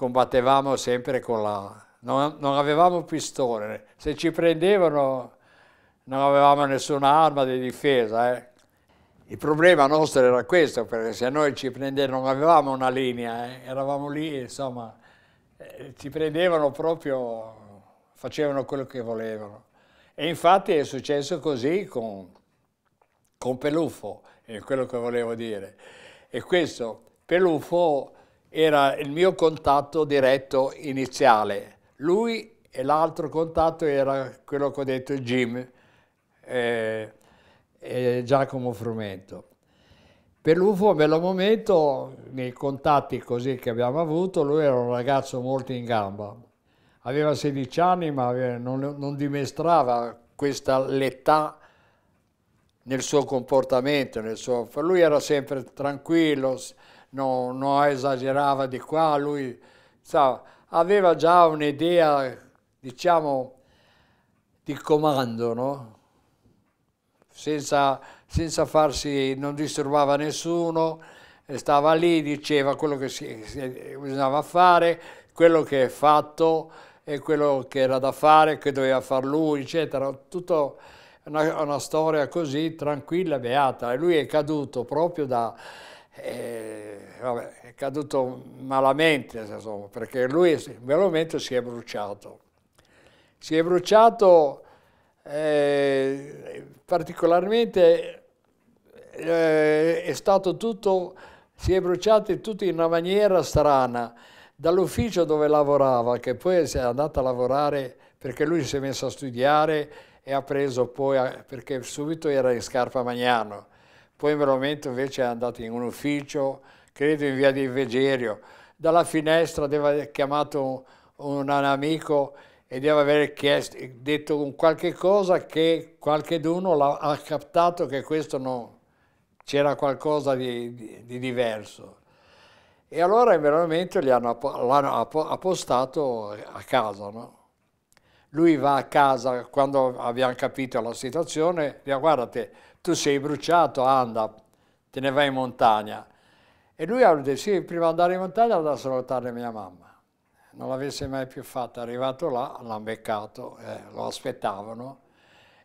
combattevamo sempre con la... Non, non avevamo pistole, se ci prendevano non avevamo nessuna arma di difesa. Eh. Il problema nostro era questo, perché se noi ci prendevano, non avevamo una linea, eh. eravamo lì, insomma, eh, ci prendevano proprio, facevano quello che volevano. E infatti è successo così con, con Peluffo, è quello che volevo dire. E questo, Peluffo era il mio contatto diretto iniziale. Lui e l'altro contatto era quello che ho detto Jim eh, e Giacomo Frumento. Per l'UFO, a bello momento, nei contatti così che abbiamo avuto, lui era un ragazzo molto in gamba. Aveva 16 anni, ma non, non dimestrava questa l'età nel suo comportamento. Nel suo... Lui era sempre tranquillo, non, non esagerava di qua, lui sa, aveva già un'idea, diciamo, di comando, no? senza, senza, farsi, non disturbava nessuno, stava lì, diceva quello che si, si, bisognava fare, quello che è fatto e quello che era da fare, che doveva far lui, eccetera. Tutto una, una storia così tranquilla, beata. E lui è caduto proprio da e, vabbè, è caduto malamente, insomma, perché lui veramente si è bruciato. Si è bruciato eh, particolarmente, eh, è stato tutto, si è bruciato tutti in una maniera strana. Dall'ufficio dove lavorava, che poi si è andato a lavorare perché lui si è messo a studiare e ha preso poi, perché subito era in scarpa Magnano poi in lo metto invece è andato in un ufficio, credo in via di Vegerio, dalla finestra deve aver chiamato un, un amico e deve aver chiesto, detto un qualche cosa che qualcheduno ha captato che questo no, c'era qualcosa di, di, di, diverso. E allora in veramente li hanno, l'hanno appostato a casa, no? Lui va a casa, quando abbiamo capito la situazione, dice guardate, tu sei bruciato, anda, te ne vai in montagna. E lui ha detto, sì, prima di andare in montagna vado a salutare mia mamma. Non l'avesse mai più fatta, arrivato là, l'hanno beccato, eh, lo aspettavano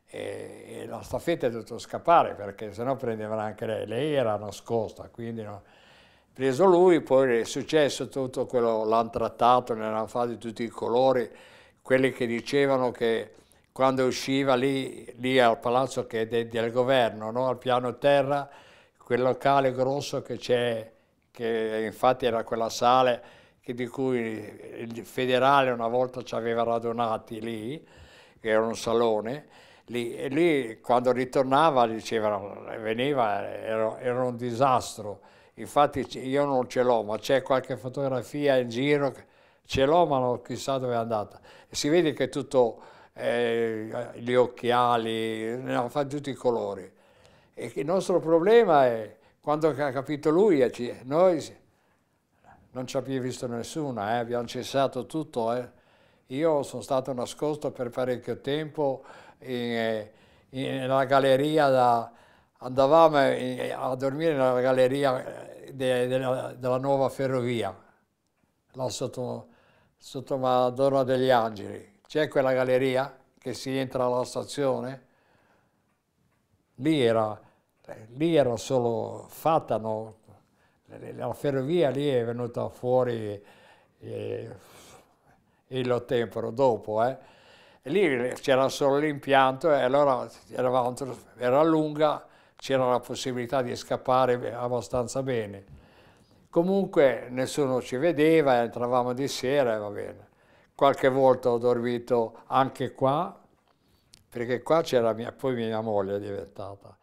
e, e la staffetta è dovuta scappare perché sennò prendevano anche lei, lei era nascosta, quindi... No preso lui, poi è successo tutto quello, l'hanno trattato, ne hanno fatti tutti i colori, quelli che dicevano che quando usciva lì, lì al palazzo che de, del governo, no? al piano terra, quel locale grosso che c'è, che infatti era quella sala di cui il federale una volta ci aveva radunati lì, che era un salone, lì, e lì quando ritornava dicevano, veniva, era, era un disastro. Infatti io non ce l'ho, ma c'è qualche fotografia in giro Che, ce l'ho ma non chissà dove è andata. si vede che tutto, eh, gli occhiali, no, fa tutti i colori. E il nostro problema è, quando ha capito lui, noi non ci abbiamo visto nessuno, eh, abbiamo cessato tutto. Eh. Io sono stato nascosto per parecchio tempo in, eh, in, nella galleria, da, andavamo in, eh, a dormire nella galleria de, eh, de, della, della nuova ferrovia, là sotto sotto Madonna degli Angeli. C'è quella galleria che si entra alla stazione? Lì era, eh, lì era solo fatta, no? la ferrovia lì è venuta fuori eh, il tempo dopo, eh. E lì c'era solo l'impianto e allora era lunga, c'era la possibilità di scappare abbastanza bene. Comunque nessuno ci vedeva, entravamo di sera e va bene. Qualche volta ho dormito anche qua, perché qua c'era mia, poi mia moglie è diventata.